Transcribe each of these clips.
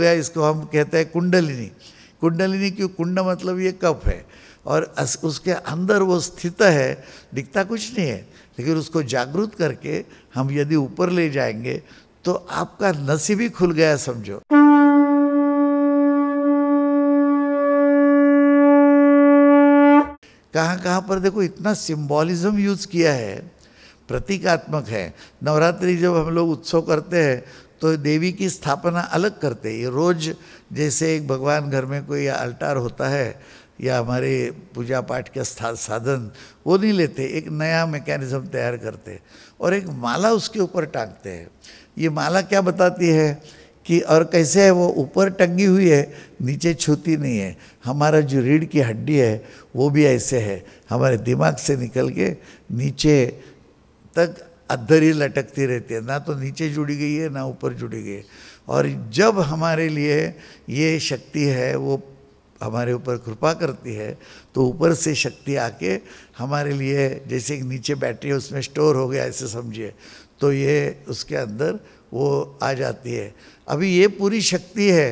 प्रक्रिया इसको हम कहते हैं कुंडलिनी कुंडलिनी क्यों कुंड मतलब ये कप है और उसके अंदर वो स्थित है दिखता कुछ नहीं है लेकिन उसको जागृत करके हम यदि ऊपर ले जाएंगे तो आपका नसीब ही खुल गया समझो कहाँ कहाँ पर देखो इतना सिम्बॉलिज्म यूज किया है प्रतीकात्मक है नवरात्रि जब हम लोग उत्सव करते हैं तो देवी की स्थापना अलग करते ये रोज जैसे एक भगवान घर में कोई अल्टार होता है या हमारे पूजा पाठ के साधन वो नहीं लेते एक नया मैकेनिज्म तैयार करते और एक माला उसके ऊपर टांगते हैं ये माला क्या बताती है कि और कैसे है वो ऊपर टंगी हुई है नीचे छूती नहीं है हमारा जो रीढ़ की हड्डी है वो भी ऐसे है हमारे दिमाग से निकल के नीचे तक अधरी लटकती रहती है ना तो नीचे जुड़ी गई है ना ऊपर जुड़ी गई है और जब हमारे लिए ये शक्ति है वो हमारे ऊपर कृपा करती है तो ऊपर से शक्ति आके हमारे लिए जैसे एक नीचे बैटरी उसमें स्टोर हो गया ऐसे समझिए तो ये उसके अंदर वो आ जाती है अभी ये पूरी शक्ति है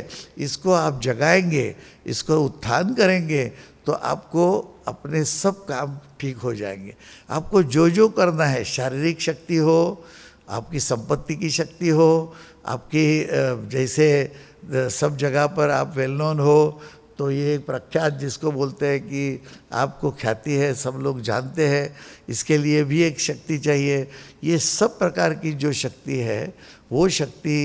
इसको आप जगाएंगे इसको उत्थान करेंगे तो आपको अपने सब काम ठीक हो जाएंगे आपको जो जो करना है शारीरिक शक्ति हो आपकी संपत्ति की शक्ति हो आपकी जैसे सब जगह पर आप वेल नोन हो तो ये एक प्रख्यात जिसको बोलते हैं कि आपको ख्याति है सब लोग जानते हैं इसके लिए भी एक शक्ति चाहिए ये सब प्रकार की जो शक्ति है वो शक्ति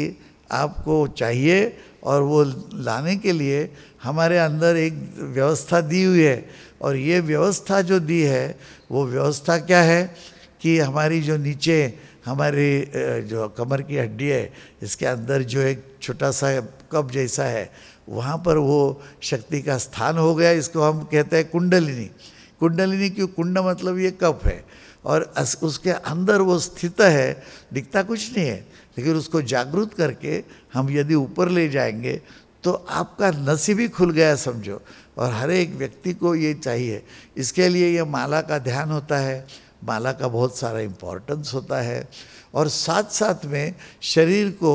आपको चाहिए और वो लाने के लिए हमारे अंदर एक व्यवस्था दी हुई है और ये व्यवस्था जो दी है वो व्यवस्था क्या है कि हमारी जो नीचे हमारी जो कमर की हड्डी है इसके अंदर जो एक छोटा सा कप जैसा है वहाँ पर वो शक्ति का स्थान हो गया इसको हम कहते हैं कुंडलिनी कुंडलिनी क्यों कुंड मतलब ये कप है और उसके अंदर वो स्थित है दिखता कुछ नहीं है लेकिन उसको जागरूक करके हम यदि ऊपर ले जाएंगे तो आपका नसीब ही खुल गया समझो और हर एक व्यक्ति को ये चाहिए इसके लिए ये माला का ध्यान होता है माला का बहुत सारा इम्पोर्टेंस होता है और साथ साथ में शरीर को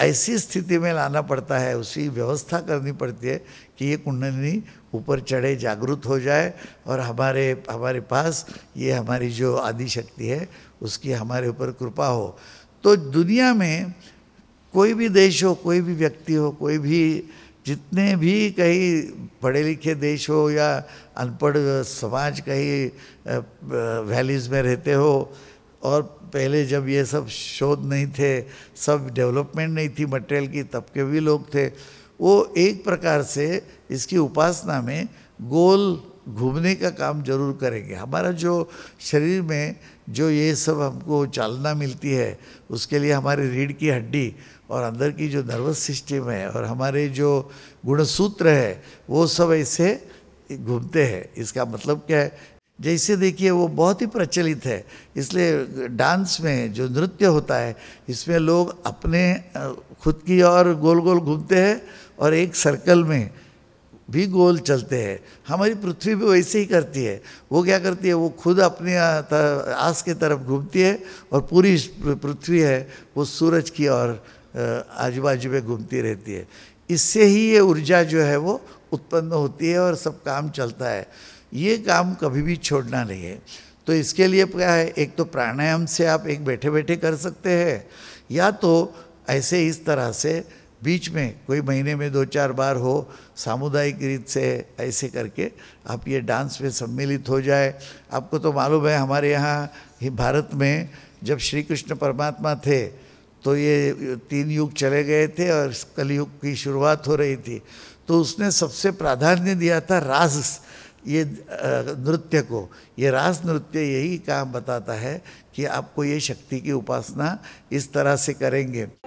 ऐसी स्थिति में लाना पड़ता है उसी व्यवस्था करनी पड़ती है कि ये कुंडली ऊपर चढ़े जागृत हो जाए और हमारे हमारे पास ये हमारी जो आदिशक्ति है उसकी हमारे ऊपर कृपा हो तो दुनिया में कोई भी देश हो कोई भी व्यक्ति हो कोई भी जितने भी कहीं पढ़े लिखे देश हो या अनपढ़ समाज कहीं वैलीज़ में रहते हो और पहले जब ये सब शोध नहीं थे सब डेवलपमेंट नहीं थी मटेरियल की तब के भी लोग थे वो एक प्रकार से इसकी उपासना में गोल घूमने का काम जरूर करेंगे हमारा जो शरीर में जो ये सब हमको चालना मिलती है उसके लिए हमारे रीढ़ की हड्डी और अंदर की जो नर्वस सिस्टम है और हमारे जो गुणसूत्र है वो सब ऐसे घूमते हैं इसका मतलब क्या है जैसे देखिए वो बहुत ही प्रचलित है इसलिए डांस में जो नृत्य होता है इसमें लोग अपने खुद की और गोल गोल घूमते हैं और एक सर्कल में भी गोल चलते हैं हमारी पृथ्वी भी वैसे ही करती है वो क्या करती है वो खुद अपने आस के तरफ घूमती है और पूरी पृथ्वी है वो सूरज की और आजू बाजू में घूमती रहती है इससे ही ये ऊर्जा जो है वो उत्पन्न होती है और सब काम चलता है ये काम कभी भी छोड़ना नहीं है तो इसके लिए क्या है एक तो प्राणायाम से आप एक बैठे बैठे कर सकते हैं या तो ऐसे इस तरह से बीच में कोई महीने में दो चार बार हो सामुदायिक रीत से ऐसे करके आप ये डांस में सम्मिलित हो जाए आपको तो मालूम है हमारे यहाँ भारत में जब श्री कृष्ण परमात्मा थे तो ये तीन युग चले गए थे और कलयुग की शुरुआत हो रही थी तो उसने सबसे प्राधान्य दिया था रास ये नृत्य को ये रास नृत्य यही काम बताता है कि आपको ये शक्ति की उपासना इस तरह से करेंगे